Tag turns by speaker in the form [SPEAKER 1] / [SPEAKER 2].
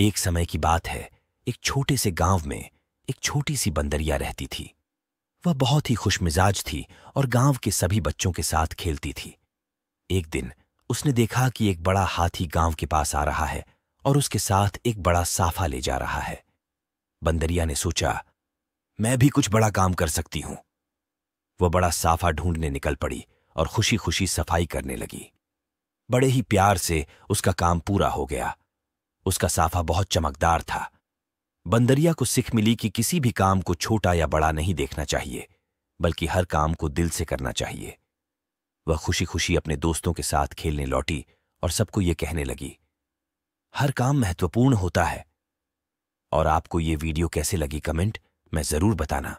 [SPEAKER 1] एक समय की बात है एक छोटे से गांव में एक छोटी सी बंदरिया रहती थी वह बहुत ही खुशमिजाज थी और गांव के सभी बच्चों के साथ खेलती थी एक दिन उसने देखा कि एक बड़ा हाथी गांव के पास आ रहा है और उसके साथ एक बड़ा साफा ले जा रहा है बंदरिया ने सोचा मैं भी कुछ बड़ा काम कर सकती हूं वह बड़ा साफा ढूंढने निकल पड़ी और खुशी खुशी सफाई करने लगी बड़े ही प्यार से उसका काम पूरा हो गया उसका साफा बहुत चमकदार था बंदरिया को सिख मिली कि किसी भी काम को छोटा या बड़ा नहीं देखना चाहिए बल्कि हर काम को दिल से करना चाहिए वह खुशी खुशी अपने दोस्तों के साथ खेलने लौटी और सबको ये कहने लगी हर काम महत्वपूर्ण होता है और आपको ये वीडियो कैसे लगी कमेंट मैं जरूर बताना